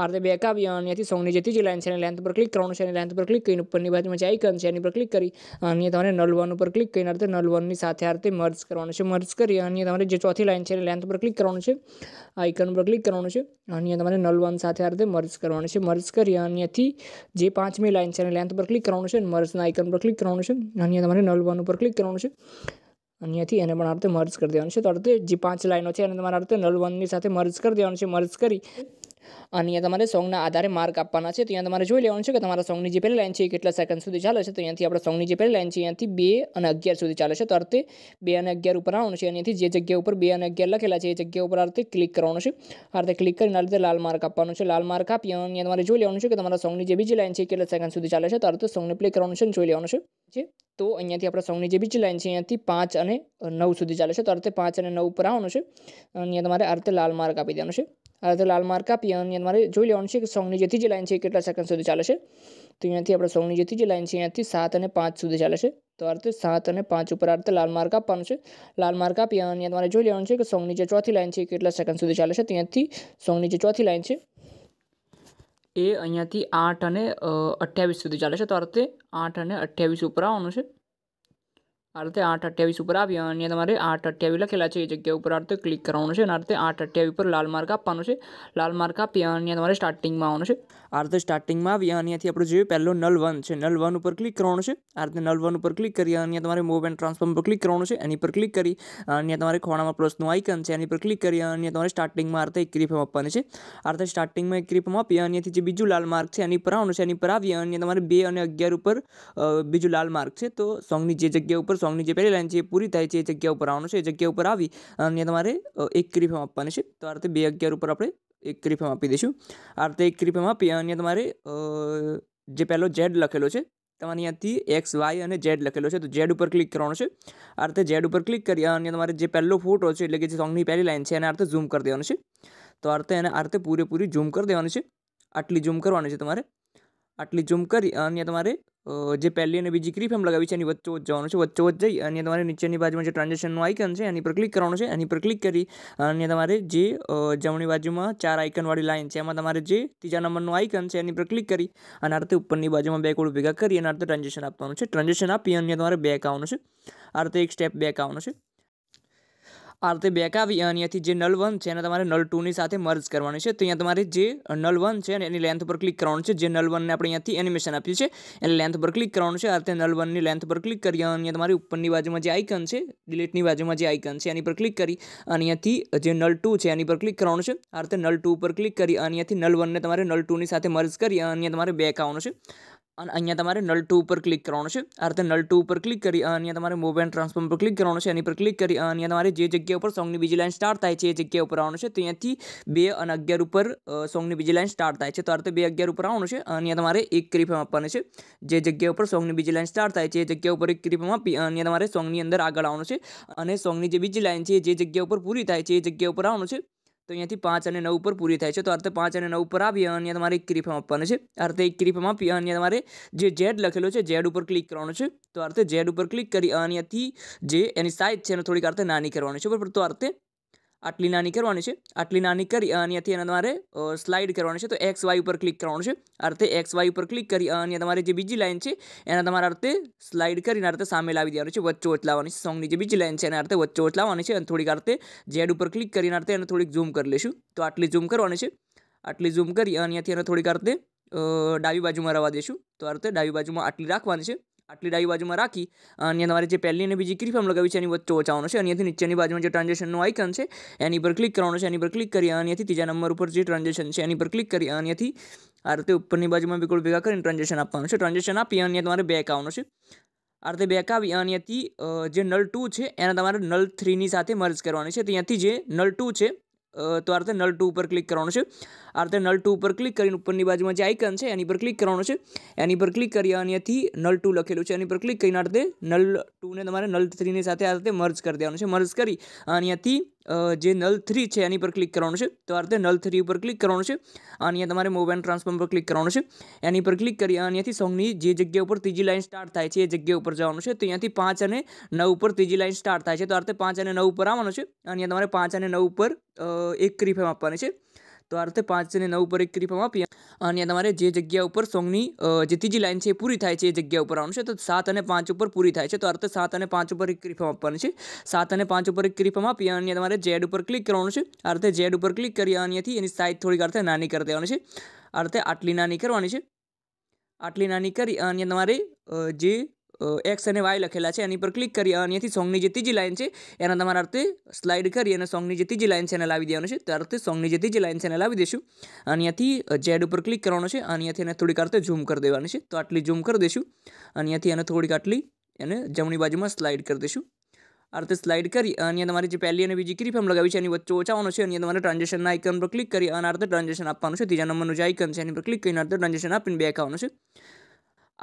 આ રીતે બેક આવી અહીંયાથી સોંગની જે લાઇન છે એની લેન્થ પર ક્લિક કરવાનું છે એની લેન્થ પર ક્લિક કરીને ઉપરની બાજુમાં જે આઇકન છે એની પર ક્લિક કરી અહીંયા તમારે નલ વન ઉપર ક્લિક કરીને આ રીતે નલ વનની સાથે આ રીતે મર્જ કરવાનું છે મર્જ કરી અહીંયા તમારે જે ચોથી લાઇન છે એને લેન્થ પર ક્લિક કરવાનું છે આઇકન પર ક્લિક કરવાનું છે અહીંયા તમારે નલ વન સાથે આ રીતે મર્જ કરવાનું છે છે મર્જ કરી અહીંયાથી જે પાંચમી લાઇન છે એની લેન્થ પર ક્લિક કરવાનું છે અને મર્જના આઇકન પર ક્લિક કરવાનું છે અહીંયા તમારે નલ વન ઉપર ક્લિક કરવાનું છે અહીંયાથી એને પણ આ રીતે મર્જ કરી દેવાનું છે તો આ રીતે જે પાંચ લાઇનો છે એને તમારે આ રીતે નલ વનની સાથે મર્જ કરી દેવાનું છે મર્જ કરી અહીંયા તમારે સોંગના આધારે માર્ક આપવાના છે તો અહીંયા તમારે જોઈ લેવાનું છે કે તમારા સોંગની જે પહેલી લાઈન છે એ કેટલા સેકન્ડ સુધી ચાલે છે તો અહીંયાથી આપણે સોંગની જે પહેલી લાઈન છે અહીંયાથી બે અને અગિયાર સુધી ચાલે છે તો અર્થે બે અને અગિયાર ઉપર આવવાનું છે અહીંયાથી જે જગ્યા ઉપર બે અને અગિયાર લખેલા છે એ જગ્યા ઉપર અર્થે ક્લિક કરવાનું છે આ ક્લિક કરીને આ રીતે લાલ માર્ક આપવાનું છે લાલ માર્ક આપી અને અહીંયા તમારે જોઈ લેવાનું છે કે તમારા સોંગની જે બીજી લાઈન છે કેટલા સેકન્ડ સુધી ચાલે છે તો અર્થે સોંગને પ્લે કરવાનું છે જોઈ લેવાનું છે તો અહીંયાથી આપણા સોંગની જે બીજી લાઈન છે અહીંયાથી પાંચ અને નવ સુધી ચાલે છે તો અર્થે પાંચ અને નવ ઉપર આવવાનું છે અહીંયા તમારે અર્થે લાલ માર્ક આપી દેવાનું છે અડધો લાલ માર્ક આપીએ અને તમારે જોઈ લેવાનું છે કે સોંગની જેથી જે લાઈન છે કેટલા સેકન્ડ સુધી ચાલે છે તો અહીંયાથી આપણે સોંગની જેથી જે લાઈન છે અહીંયાથી સાત અને પાંચ સુધી ચાલે છે તો આ રીતે સાત અને પાંચ ઉપર આ રીતે લાલ માર્ક આપવાનું છે લાલ માર્ક આપી અને તમારે જોઈ લેવાનું છે કે સોંગની જે ચોથી લાઈન છે કેટલા સેકન્ડ સુધી ચાલે છે ત્યાંથી સોંગની જે ચોથી લાઈન છે એ અહીંયાથી આઠ અને અઠ્યાવીસ સુધી ચાલે છે તો આ રીતે આઠ અને અઠ્યાવીસ ઉપર આવવાનું છે આ રીતે આઠ અઠ્યાવીસ ઉપર આવી અને અહીંયા તમારે આઠ અઠ્યાવીસ લખેલા છે એ જગ્યા ઉપર આ રીતે ક્લિક કરવાનું છે અને આ રીતે આઠ અઠ્યાવીસ ઉપર લાલ માર્ક આપવાનું છે લાલ માર્ક આપી અને અહીંયા તમારે સ્ટાર્ટિંગમાં આવવાનું છે આ રીતે સ્ટાર્ટિંગમાં આવી અહીંયાથી આપણે જોઈએ પહેલો નલ વન છે નલ વન ઉપર ક્લિક કરવાનું છે આ રીતે નલ વન ઉપર ક્લિક કરી અને અહીંયા તમારે મૂવ એન્ડ ટ્રાન્સફોર્મ પર ક્લિક કરવાનું છે એની પર ક્લિક કરી અને તમારે ખોણામાં પ્લસનું આઇકન છે એની પર ક્લિક કરી અને તમારે સ્ટાર્ટિંગમાં આ રીતે એક રીફમ આપવાની છે આ રીતે સ્ટાર્ટિંગમાં એક રીફમ આપી અને અહીંયાથી જે બીજું લાલ માર્ક છે એની પર આવવાનું છે એની પર આવી અને તમારે બે અને અગિયાર ઉપર બીજું લાલ માર્ક છે તો સોંગની જે જગ્યા ઉપર સોંગની જે પહેલી લાઈન છે એ પૂરી થાય છે એ જગ્યા ઉપર આવવાનું છે એ જગ્યા ઉપર આવી અને તમારે એક ક્રિફેમ આપવાની છે તો આ રીતે બે અગિયાર ઉપર આપણે એક ક્રિફેમ આપી દઈશું આ રીતે એક ક્રિફેમ આપી અને તમારે જે પહેલો ઝેડ લખેલો છે તમારે અહીંયાથી એક્સ વાય અને ઝેડ લખેલો છે તો ઝેડ ઉપર ક્લિક કરવાનો છે આ રીતે ઝેડ ઉપર ક્લિક કરી અને તમારે જે પહેલો ફોટો છે એટલે કે જે સોંગની પહેલી લાઈન છે એને આ રીતે ઝૂમ કરી દેવાનો છે તો આ રીતે એને આ રીતે પૂરેપૂરી ઝૂમ કરી દેવાનું છે આટલી ઝૂમ કરવાની છે તમારે આટલી ઝૂમ કરી અને તમારે જે પહેલી અને બીજી ક્લિપ એમ લગાવી છે એની વચ્ચે વચ્ચે જવાનું છે વચ્ચે વચ્ચે જઈ અને તમારે નીચેની બાજુમાં જે ટ્રાન્ઝેક્શનનું આઇકન છે એની પર ક્લિક કરવાનું છે એની પર ક્લિક કરી અને તમારે જે જમણી બાજુમાં ચાર આઇકનવાળી લાઇન છે એમાં તમારે જે ત્રીજા નંબરનું આઇકન છે એની પર ક્લિક કરી અને આ રીતે ઉપરની બાજુમાં બે કોડ ભેગા કરી અને આ રીતે ટ્રાન્ઝેક્શન આપવાનું છે ટ્રાન્ઝેક્શન આપી અને તમારે બેક આવવાનું છે આ રીતે એક સ્ટેપ બેક આવવાનું છે આ રીતે બેક આવી અહીંયાથી જે નલ વન છે એને તમારે નલ ટુની સાથે મર્જ કરવાની છે તો અહીંયા તમારે જે નલ વન છે એની લેન્થ પર ક્લિક કરવાનું છે જે નલ વનને આપણે અહીંયાથી એનિમેશન આપ્યું છે એની લેન્થ પર ક્લિક કરવાનું છે આ રીતે નલ વનની લેન્થ પર ક્લિક કરી અને અહીંયા તમારી ઉપરની બાજુમાં જે આઇકન છે ડિલીટની બાજુમાં જે આઇકન છે એની પર ક્લિક કરી અને અહીંયાથી જે નલ ટુ છે એની પર ક્લિક કરવાનું છે આ રીતે નલ ટુ પર ક્લિક કરી અહીંયાથી નલ વનને તમારે નલ ટુની સાથે મર્જ કરી અને અહીંયા તમારે બેક આવવાનું છે અને અહીંયા તમારે નલ ટુ ઉપર ક્લિક કરવાનું છે આ રીતે નલ ટુ ઉપર ક્લિક કરી અહીંયા તમારે મોબાઈલ એન્ડ ટ્રાન્સફોર્મ પર ક્લિક કરવાનું છે એની પર ક્લિક કરી અહીંયા તમારે જે જગ્યા ઉપર સોંગની બીજી લાઇન સ્ટાર્ટ થાય છે એ જગ્યા ઉપર આવવાનું છે તો અહીંયાથી બે અને અગિયાર ઉપર સોંગની બીજી લાઇન સ્ટાર્ટ થાય છે તો આ રીતે બે અગિયાર ઉપર આવવાનું છે અહીંયા તમારે એક ક્રીફેમ આપવાનું છે જે જગ્યા ઉપર સોંગની બીજી લાઇન સ્ટાર્ટ થાય છે એ જગ્યા ઉપર એક ક્રીફેમ આપી અહીંયા તમારે સોંગની અંદર આગળ આવવાનું છે અને સોંગની જે બીજી લાઇન છે જે જગ્યા ઉપર પૂરી થાય છે એ જગ્યા ઉપર આવવાનું છે તો અહીંયાથી પાંચ અને નવ ઉપર પૂરી થાય છે તો આ રીતે પાંચ અને નવ ઉપર આવીએ અને તમારે એક ક્રીફમ આપવાનું છે આ રીતે એક ક્રીફમ આપી અને તમારે જે ઝેડ લખેલો છે ઝેડ ઉપર ક્લિક કરવાનું છે તો આ રીતે ઝેડ ઉપર ક્લિક કરી અહીંયાથી જે એની સાઇઝ છે એને થોડીક આ રીતે નાની કરવાની છે બરાબર તો આ રીતે આટલી નાની કરવાની છે આટલી નાની કરી અને અહીંયાથી એના તમારે સ્લાઇડ કરવાની છે તો એક્સ વાય ઉપર ક્લિક કરવાનું છે આ રીતે એક્સ વાય ઉપર ક્લિક કરી અને તમારી જે બીજી લાઇન છે એના તમારા આ રીતે સ્લાઇડ કરીને આ રીતે સામે લાવી દેવાની છે વચ્ચે વચ લાવવાની છે સોંગની જે બીજી લાઇન છે એના આ વચ્ચો વચ્ચે લાવવાની છે અને થોડીક આ રીતે ઝેડ ઉપર ક્લિક કરીને આ રીતે એને થોડીક ઝૂમ કરી લઈશું તો આટલી ઝૂમ કરવાની છે આટલી ઝૂમ કરી અને અહીંયાથી એને થોડીક આ રીતે ડાબી બાજુમાં રવા દઈશું તો આ રીતે ડાબી બાજુમાં આટલી રાખવાની છે આટલી ડાબી બાજુમાં રાખી અને તમારે જે પહેલી અને બીજી ક્રીફાર્મ લગાવી છે એની વચ્ચે ઓછાવાનો છે અહીંયાથી નીચેની બાજુમાં જે ટ્રાન્ઝેક્શનનું આઇકન છે એની પર ક્લિક કરવાનું છે એની પર ક્લિક કરી અહીંયાથી ત્રીજા નંબર ઉપર જે ટ્રાન્ઝેક્શન છે એની પર ક્લિક કરી અહીંયાથી આ રીતે ઉપરની બાજુમાં બિલકુલ ભેગા કરીને ટ્રાન્ઝેક્શન આપવાનું છે ટ્રાન્ઝેક્શન આપી અને તમારે બેક આવવાનું છે આ રીતે બેક આવી અહીંયાથી જે નલ ટુ છે એને તમારે નલ થ્રીની સાથે મર્જ કરવાની છે ત્યાંથી જે નલ ટુ છે તો આ રીતે નલ ટુ ઉપર ક્લિક કરવાનું છે આ રીતે નલ ટુ ઉપર ક્લિક કરીને ઉપરની બાજુમાં જે આઇકન છે એની પર ક્લિક કરવાનું છે એની પર ક્લિક કરી અને અહીંયાથી નલ ટુ લખેલું છે એની પર ક્લિક કરીને આ રીતે નલ ટુને તમારે નલ થ્રીની સાથે આ રીતે મર્જ કરી દેવાનું છે મર્જ કરી અહીંયાથી જે નલ થ્રી છે એની પર ક્લિક કરવાનું છે તો આ રીતે નલ થ્રી ઉપર ક્લિક કરવાનું છે અહીંયા તમારે મોબાઈલ ટ્રાન્સફોર્મ પર ક્લિક કરવાનું છે એની પર ક્લિક કરી અહીંયાથી સોંગની જે જગ્યા ઉપર ત્રીજી લાઇન સ્ટાર્ટ થાય છે એ જગ્યા ઉપર જવાનું છે તો અહીંયાથી પાંચ અને નવ ઉપર ત્રીજી લાઇન સ્ટાર્ટ થાય છે તો આ રીતે પાંચ અને નવ ઉપર આવવાનું છે અહીંયા તમારે પાંચ અને નવ ઉપર એક રીફેમ આપવાની છે તો આ રીતે પાંચ અને નવ પર એક ક્રિફોર્મ આપીએ અને તમારે જે જગ્યા ઉપર સોંગની જે ત્રીજી લાઇન છે એ પૂરી થાય છે એ જગ્યા ઉપર આવવાનું છે તો સાત અને પાંચ ઉપર પૂરી થાય છે તો આ રીતે સાત અને પાંચ ઉપર એક ક્રિફોર્મ આપવાનું છે સાત અને પાંચ ઉપર એક ક્રિફોર્મ આપી અને તમારે ઝેડ ઉપર ક્લિક કરવાનું છે આ રીતે ઝેડ ઉપર ક્લિક કરી અહીંયાથી એની સાઇઝ થોડીક અર્થે નાની કરી દેવાની છે આ રીતે આટલી નાની કરવાની છે આટલી નાની કરી અને તમારે જે એક્સ અને વાય લખેલા છે એની પર ક્લિક કરી અહીંયાથી સોંગની જે ત્રીજી લાઇન છે એના તમારા અર્થે સ્લાઇડ કરી અને સોંગની જે ત્રીજી લાઇન છે એને લાવી દેવાનું છે ત્યારથી સોંગની જે ત્રીજી લાઇન છે એને લાવી દઈશું અને અહીંયાથી જેડ ઉપર ક્લિક કરવાનું છે અને અહીંયાથી એને થોડીક અર્થે ઝૂમ કરી દેવાની છે તો આટલી ઝૂમ કરી દેશું અહીંયાથી એને થોડીક આટલી એને જમણી બાજુમાં સ્લાઇડ કરી દઈશું આ રીતે સ્લાઇડ કરી અને તમારી જે પહેલી અને બીજી ક્રીફેમ લગાવી છે એની વચ્ચે ઓછાવાનું છે અને તમારે ટ્રાન્ઝેક્શનના આઇકન પર ક્લિક કરી અને આ રીતે ટ્રાન્ઝેક્શન આપવાનું છે ત્રીજા નંબરનું જે આઇકન છે એની પર ક્લિક કરીને આ રીતે ટ્રાન્ઝેક્શન આપીને બેક છે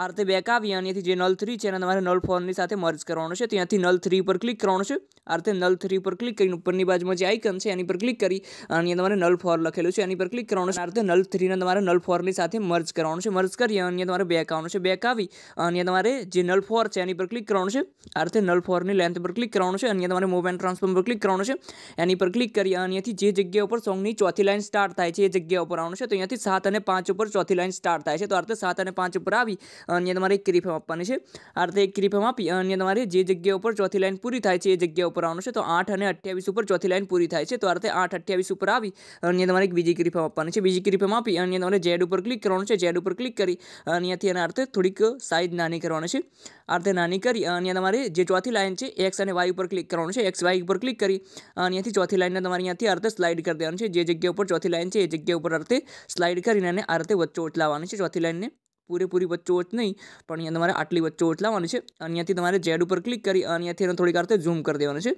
આ રીતે બેક આવી અને અહીંયાથી જે નલ થ્રી છે એને તમારે નલ ફોરની સાથે મર્જ કરવાનો છે ત્યાંથી નલ થ્રી પર ક્લિક કરવાનો છે આ રીતે નલ થ્રી પર ક્લિક કરીને ઉપરની બાજુમાં જે આઇકન છે એની પર ક્લિક કરી અને તમારે નલ ફોર લખેલું છે એની પર ક્લિક કરવાનું છે આ રીતે નલ થ્રીને તમારે નલ ફોરની સાથે મર્જ કરવાનું છે મર્જ કરી અને તમારે બેક આવવાનું છે બેક આવી અને તમારે જે નલ ફોર છે એની પર ક્લિક કરવાનું છે આ રીતે નલ ફોરની લેન્થ પર ક્લિક કરવાનું છે અને તમારે મૂવ એન્ડ ટ્રાન્સફોર્મ પર ક્લિક કરવાનું છે એની પર ક્લિક કરી અહીંયાથી જે જગ્યા ઉપર સોંગની ચોથી લાઇન સ્ટાર્ટ થાય છે એ જગ્યા ઉપર આવવાનું છે તો અહીંયાથી સાત અને પાંચ ઉપર ચોથી લાઇન સ્ટાર્ટ થાય છે તો આ રીતે સાત અને પાંચ ઉપર આવી અહીંયા તમારે એક ક્રી ફોર્મ આપવાની છે આ રીતે એક ક્રી ફોર્મ આપી અને તમારે જે જગ્યા ઉપર ચોથી લાઇન પૂરી થાય છે એ જગ્યા ઉપર આવવાનું છે તો આઠ અને અઠ્યાવીસ ઉપર ચોથી લાઇન પૂરી થાય છે તો આ રીતે આઠ અઠ્યાવીસ ઉપર આવી અને તમારે એક બીજી ક્રી આપવાની છે બીજી ક્રી આપી અને તમારે ઝેડ ઉપર ક્લિક કરવાનું છે ઝેડ ઉપર ક્લિક કરી અને અહીંયાથી એના અર્થે થોડીક સાઇઝ નાની કરવાની છે આ રીતે નાની કરી અને તમારે જે ચોથી લાઇન છે એક્સ અને વાય ઉપર ક્લિક કરવાનું છે એક્સ વાય ઉપર ક્લિક કરી અહીંયાથી ચોથી લાઇનને તમારે અહીંયાથી અર્થે સ્લાઇડ કરી દેવાનું છે જે જગ્યા ઉપર ચોથી લાઇન છે એ જગ્યા ઉપર અર્થે સ્લાઇડ કરીને અને આ રીતે વચ્ચે લાવવાની છે ચોથી લાઇનને પૂરેપૂરી વચ્ચોવચ નહીં પણ અહીંયા તમારે આટલી વચ્ચોવચ લાવવાની છે અહીંયાથી તમારે જેડ ઉપર ક્લિક કરી અહીંયાથી એને થોડીક રીતે ઝૂમ કરી દેવાનું છે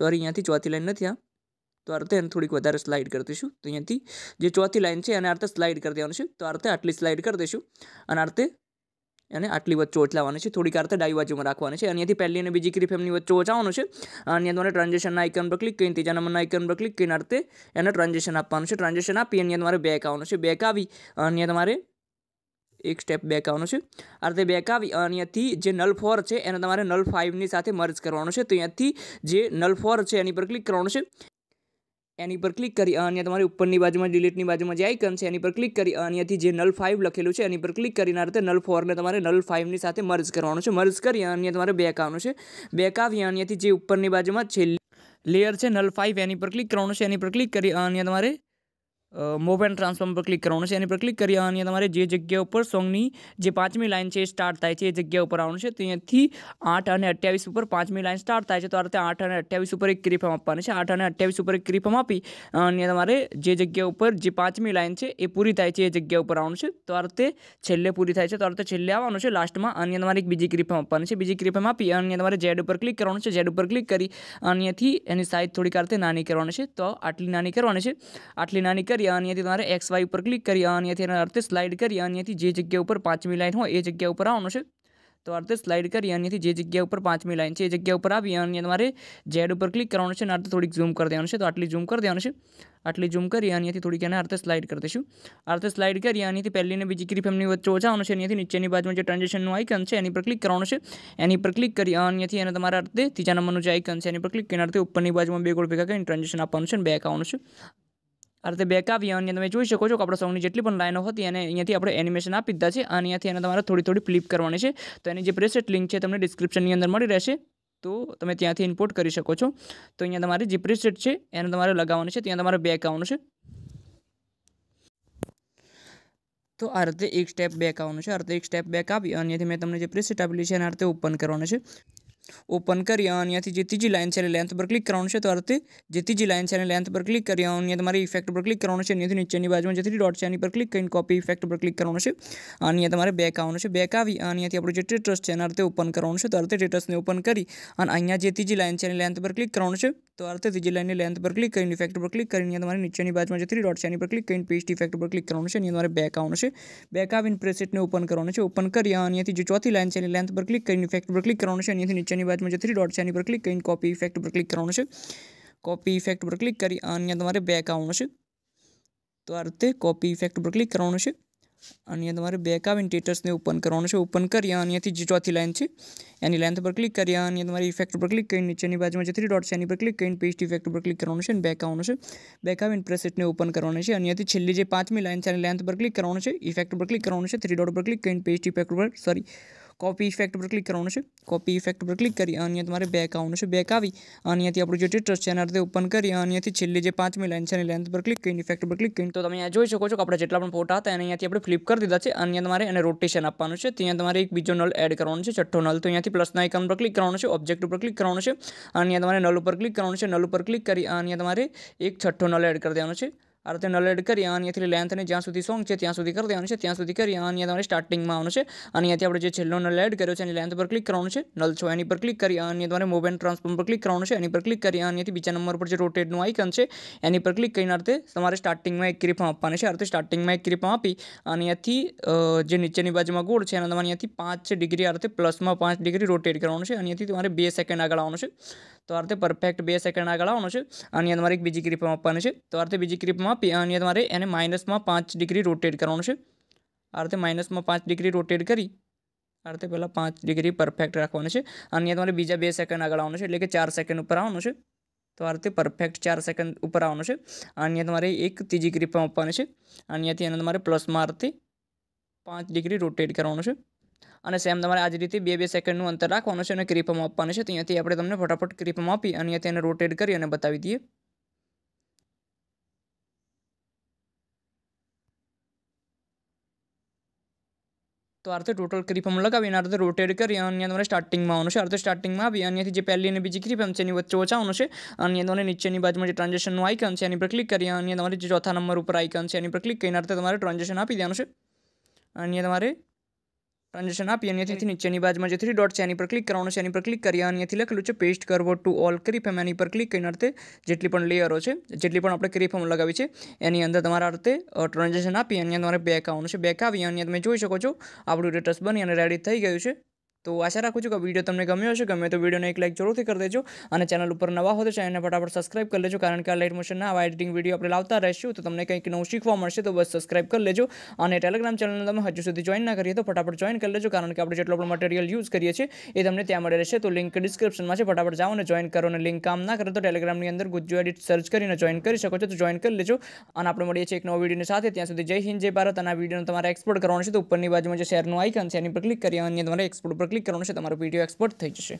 સોરી અહીંયાથી ચોથી લાઈન નથી આ તો અર્થે એને થોડીક વધારે સ્લાઇડ કરી દઈશું તો અહીંયાથી જે ચોથી લાઈન છે એને અર્થે સ્લાઇડ કરી દેવાનું છે તો અર્થે આટલી સ્લાઇડ કરી દઈશું અને આ રીતે અને આટલી વચ્ચે ઓછ લાવવાની છે થોડીક આ રીતે ડાઈ બાજુમાં રાખવાની છે અહીંયાથી પહેલી અને બીજી ક્રિફેમની એમની વચ્ચે ઓછાવાનું છે અહીંયા તમારે ટ્રાન્ઝેક્શનના આઇકન પર ક્લિક કરીને ત્રીજા નંબરના આઇકન પર ક્લિક કરીને આ એને ટ્રાન્ઝેક્શન આપવાનું છે ટ્રાન્ઝેક્શન આપી અહીંયા તમારે બેક આવવાનું છે બેક આવી અહીંયા તમારે એક સ્ટેપ બેક આવવાનું છે આ રીતે બેક આવી અને અહીંયાથી જે નલ ફોર છે એને તમારે નલ ફાઇવની સાથે મર્જ કરવાનું છે તો અહીંયાથી જે નલ ફોર છે એની પર ક્લિક કરવાનું છે એની પર ક્લિક કરી અને તમારી ઉપરની બાજુમાં ડિલીટની બાજુમાં જે આઇકન છે એની પર ક્લિક કરી અહીંયાથી જે નલ ફાઇવ લખેલું છે એની પર ક્લિક કરીને આ રીતે નલ ફોરને તમારે નલ ફાઇવની સાથે મર્જ કરવાનું છે મર્જ કરી અને તમારે બેક આવવાનું છે બેક આવી અહીંયાથી જે ઉપરની બાજુમાં છેલ્લી લેયર છે નલ ફાઇવ એની પર ક્લિક કરવાનું છે એની પર ક્લિક કરી અને તમારે મૂવ એન્ડ ટ્રાન્સફોર્મ પર ક્લિક કરવાનું છે એની પર ક્લિક કરી અને તમારે જે જગ્યા ઉપર સોંગની જે પાંચમી લાઇન છે એ સ્ટાર્ટ થાય છે એ જગ્યા ઉપર આવવાનું છે ત્યાંથી આઠ અને અઠ્યાવીસ ઉપર પાંચમી લાઇન સ્ટાર્ટ થાય છે તો આ રીતે આઠ અને અઠ્યાવીસ ઉપર એક ક્રીફોર્મ આપવાની છે આઠ અને અઠ્યાવીસ ઉપર એક ક્રીફોર્મ આપી અને તમારે જે જગ્યા ઉપર જે પાંચમી લાઇન છે એ પૂરી થાય છે એ જગ્યા ઉપર આવવાનું છે તો આ રીતે છેલ્લે પૂરી થાય છે તો આ રીતે છેલ્લે આવવાનું છે લાસ્ટમાં અને તમારે એક બીજી ક્રિફમ આપવાની છે બીજી ક્રીફોર્મ આપી અને તમારે ઝેડ ઉપર ક્લિક કરવાનું છે ઝેડ ઉપર ક્લિક કરી અને એની સાઇઝ થોડીક આ નાની કરવાની છે તો આટલી નાની કરવાની છે આટલી નાની કરી કરી અને તમારે એક્સ વાય ઉપર ક્લિક કરી અને અહીંયાથી એના અર્થે સ્લાઇડ કરી અને જે જગ્યા ઉપર પાંચમી લાઇન હોય એ જગ્યા ઉપર આવવાનું છે તો અર્થે સ્લાઇડ કરી અને જે જગ્યા ઉપર પાંચમી લાઇન છે એ જગ્યા ઉપર આવી અને તમારે જેડ ઉપર ક્લિક કરવાનું છે અને અર્થે થોડીક ઝૂમ કરી દેવાનું છે તો આટલી ઝૂમ કરી દેવાનું છે આટલી ઝૂમ કરી અને થોડીક એને અર્થે સ્લાઇડ કરી દઈશું અર્થે સ્લાઇડ કરી અહીંયાથી પહેલી અને બીજી ક્રી ફેમની વચ્ચે ઓછાવાનું છે અહીંયાથી નીચેની બાજુમાં જે ટ્રાન્ઝેક્શનનું આઇકન છે એની પર ક્લિક કરવાનું છે એની પર ક્લિક કરી અહીંયાથી એને તમારા અર્થે ત્રીજા નંબરનું જે આઇકન છે એની પર ક્લિક કરીને અર્થે ઉપરની બાજુમાં બે ગોળ ભેગા કરીને ટ્રાન્ઝેક્શન આપવાનું છે બે બેક છે આ રીતે બેક આવ્યા અહીંયા તમે જોઈ શકો છો કે આપણા સોંગની જેટલી પણ લાઈનો હતી અને અહીંયાથી આપણે એનિમેશન આપી દીધા છે અને અહીંયાથી એને તમારે થોડી થોડી ફ્લિપ કરવાની છે તો એની જે પ્રેસેટ લિંક છે તમને ડિસ્ક્રિપ્શનની અંદર મળી રહેશે તો તમે ત્યાંથી ઇમ્પોર્ટ કરી શકો છો તો અહીંયા તમારી જે પ્રિસેટ છે એને તમારે લગાવવાનું છે ત્યાં તમારે બેક આવવાનું છે તો આ રીતે એક સ્ટેપ બેક આવવાનું છે આ રીતે એક સ્ટેપ બેક આવી અહીંયાથી મેં તમને જે પ્રિસેટ આપેલી છે એના આ રીતે ઓપન કરવાનું છે ઓપન કરી અને અહીંયાથી જે ત્રીજી લાઇન છે એટલે લેન્થ પર ક્લિક કરવાનું છે તો અર્થ જે ત્રીજી લાઇન છે એને લેન્થ પર ક્લિક કરી અને તમારી ઇફેક્ટ પર ક્લિક કરવાનું છે અહીંયાથી નીચેની બાજુમાં જેથી થ્રી ડોટ છે એની પર ક્લિક કરીને કોપી ઇફેક્ટ પર ક્લિક કરવાનું છે અને અહીંયા તમારે બેક આવવાનું છે બેક આવી અને અહીંયાથી આપણું જે ટેટસ છે એના અર્થે ઓપન કરવાનું છે તો અર્થે ટેટસને ઓપન કરી અને અહીંયા જે ત્રીજી લાઇન છે એની લેન્થ પર ક્લિક કરવાનું છે તો આ રીતે ત્રીજી લાઇનની લેન્થ પર ક્લિક કરીને ઇફેક્ટ પર ક્લિક કરીને તમારે નીચેની બાજુમાં જે થ્રી ડોટ છે એની પર ક્લિક કરીને પેસ્ટ ઇફેક્ટ પર ક્લિક કરવાનું છે અને તમારે બેક આવવાનું છે બેક આવીને પ્રેસેટને ઓપન કરવાનું છે ઓપન કરી અને અહીંયાથી જે ચોથી લાઇન છે એની લેન્થ પર ક્લિક કરીને ઇફેક્ટ પર ક્લિક કરવાનું છે અહીંયાથી નીચેની બાજુમાં જે થ્રી ડોટ છે એની પર ક્લિક કરીને કોપી ઇફેક્ટ પર ક્લિક કરવાનું છે કોપી ઇફેક્ટ પર ક્લિક કરી અને તમારે બેક આવવાનું છે તો આ રીતે કોપી ઇફેક્ટ પર ક્લિક કરવાનું છે અહીંયા તમારે બેક આવીને ટેટર્સને ઓપન કરવાનું છે ઓપન કરી અહીંયાથી જે ચોથી લાઇન છે એની લેન્થ પર ક્લિક કરી અને તમારી ઇફેક્ટ પર ક્લિક કરીને નીચેની બાજુમાં જે થ્રી ડોટ છે એની પર ક્લિક કરીને પેસ્ટ ઇફેક્ટ પર ક્લિક કરવાનું છે અને બેક આવવાનું છે બેક આવીને પ્રેસેટને ઓપન કરવાનું છે અહીંયાથી છેલ્લી જે પાંચમી લાઇન છે એની લેન્થ પર ક્લિક કરવાનું છે ઇફેક્ટ પર ક્લિક કરવાનું છે થ્રી ડોટ પર ક્લિક કરીને પેસ્ટ ઇફેક્ટ પર સોરી કોપી ઇફેક્ટ પર ક્લિક કરવાનું છે કોપી ઇફેક્ટ પર ક્લિક કરી અને તમારે બેક આવવાનું છે બેક આવી અને અહીંયાથી આપણું જે ટેટસ છે એના ઓપન કરી અને અહીંયાથી છેલ્લી જે પાંચમી લાઈન છે એની લેન્થ પર ક્લિક કરીને ઇફેક્ટ પર ક્લિક કરીને તો તમે અહીંયા જોઈ શકો છો કે આપણે જેટલા પણ ફોટા હતા એને અહીંયાથી આપણે ફ્લિપ કરી દીધા છે અને તમારે એને રોટેશન આપવાનું છે ત્યાં તમારે એક બીજો નલ એડ કરવાનો છે છઠ્ઠો નલ તો અહીંયાથી પ્લસના આઇકન પર ક્લિક કરવાનું છે ઓબ્જેક્ટ ઉપર ક્લિક કરવાનું છે અને અહીંયા તમારે નલ ઉપર ક્લિક કરવાનું છે નલ ઉપર ક્લિક કરી અને તમારે એક છઠ્ઠો નલ એડ કરી દેવાનો છે આ રીતે નલ એડ કરી અને અહીંયાથી લેન્થને જ્યાં સુધી સોંગ છે ત્યાં સુધી કરી દેવાનું છે ત્યાં સુધી કરી અને અહીંયા તમારે સ્ટાર્ટિંગમાં આવવાનું છે અને અહીંયાથી આપણે જે છેલ્લો નલ એડ કર્યો છે એની લેન્થ પર ક્લિક કરવાનું છે નલ છો એની પર ક્લિક કરી અને તમારે મોબાઈલ એન્ડ ટ્રાન્સફોર્મ પર ક્લિક કરવાનું છે એની પર ક્લિક કરી અને અહીંયાથી બીજા નંબર પર જે રોટેટનું આઇકન છે એની પર ક્લિક કરીને આ તમારે સ્ટાર્ટિંગમાં એક ક્રિફા આપવાની છે આ સ્ટાર્ટિંગમાં એક ક્રિફા આપી અને અહીંયાથી જે નીચેની બાજુમાં ગોળ છે એના તમારે અહીંયાથી પાંચ ડિગ્રી આ પ્લસમાં પાંચ ડિગ્રી રોટેટ કરવાનું છે અને અહીંયાથી તમારે બે સેકન્ડ આગળ આવવાનું છે તો આ રીતે પરફેક્ટ બે સેકન્ડ આગળ આવવાનું છે અને તમારે એક બીજી ક્રીપમાં આપવાની છે તો આ રીતે બીજી ક્રીપમાં આપી તમારે એને માઇનસમાં પાંચ ડિગ્રી રોટેટ કરવાનું છે આ રીતે માઇનસમાં પાંચ ડિગ્રી રોટેટ કરી આ રીતે પહેલાં પાંચ ડિગ્રી પરફેક્ટ રાખવાનું છે અને તમારે બીજા બે સેકન્ડ આગળ આવવાનું છે એટલે કે ચાર સેકન્ડ ઉપર આવવાનું છે તો આ રીતે પરફેક્ટ ચાર સેકન્ડ ઉપર આવવાનું છે અને તમારે એક ત્રીજી ક્રીપમાં આપવાની છે અને અહીંયાથી એને તમારે પ્લસમાં આ રીતે પાંચ ડિગ્રી રોટેટ કરવાનું છે અને સેમ તમારે આજ રીતે બે બે સેકન્ડનું અંતર રાખવાનું છે અને ક્રીપમાં આપવાનું છે તો અહીંયાથી આપણે તમને ફટાફટ ક્રીપમાં આપી અને અહીંયાથી એને રોટેટ કરી અને બતાવી દઈએ તો આ રીતે ટોટલ ક્રીપમ લગાવીને આ રીતે રોટેટ કરી અને અહીંયા તમારે સ્ટાર્ટિંગમાં આવવાનું છે આ રીતે સ્ટાર્ટિંગમાં આવી અહીંયાથી જે પહેલી અને બીજી ક્રિપમ છે એની વચ્ચે ઓછાવાનું છે અને તમારે નીચેની બાજુમાં જે ટ્રાન્ઝેક્શનનું આઇકન છે એની પર ક્લિક કરી અને તમારે જે ચોથા નંબર ઉપર આઇકન છે એની પર ક્લિક કરીને આ રીતે તમારે ટ્રાન્ઝેક્શન આપી દેવાનું છે અને તમારે ટ્રાન્ઝેક્શન આપી અને અહીંયાથી નીચેની બાજુમાં જે થ્રી ડોટ છે એની પર ક્લિક કરવાનું છે એની પર ક્લિક કરી અને અહીંયાથી લખેલું છે પેસ્ટ કરવો ટુ ઓલ કરી એની પર ક્લિક કરીને અર્થે જેટલી પણ લેયરો છે જેટલી પણ આપણે કરી લગાવી છે એની અંદર તમારા અર્થે ટ્રાન્ઝેક્શન આપી અને તમારે બેક આવવાનું છે બેક આવી અને તમે જોઈ શકો છો આપણું સ્ટેટસ બની અને રેડી થઈ ગયું છે તો આશા રાખું છું કે વિડીયો તમને ગમ્યો હશે ગમે તો વિડીયોને એક લાઇક જરૂરથી કરી દેજો અને ચેનલ ઉપર નવા હો તો ચેનલને ફટાફટ સબસ્ક્રાઇબ કરી લેજો કારણ કે આ લાઇટ મોશનના આવા એડિટિંગ વિડીયો આપણે લાવતા રહીશું તો તમને કંઈક નવું શીખવા મળશે તો બસ સબસ્ક્રાઇબ કરી લેજો અને ટેલિગ્રામ ચેનલને તમે હજુ સુધી જોઈન ના કરીએ તો ફટાફટ જોઈન કરી લેજો કારણ કે આપણે જેટલો પણ મટીરિયલ યુઝ કરીએ છીએ એ તમને ત્યાં મળે રહેશે તો લિંક ડિસ્ક્રિપ્શનમાં છે ફટાફટ જાઓ અને જોઈન કરો અને લિંક કામ ના કરે તો ટેલિગ્રામની અંદર ગુજ્જુ એડિટ સર્ચ કરીને જોઈન કરી શકો છો તો જોઈન કરી લેજો અને આપણે મળીએ છીએ એક નવો વિડીયોની સાથે ત્યાં સુધી જય હિન્દ જય ભારત અને આ વિડીયોને તમારે એક્સપોર્ટ કરવાનો છે તો ઉપરની બાજુમાં જે શેરનું આઇકન છે એની પર ક્લિક કરી અને તમારે એક્સપોર્ટ પર ક્લિક કરવાનું છે તમારો વિડીયો એક્સપોર્ટ થઈ જશે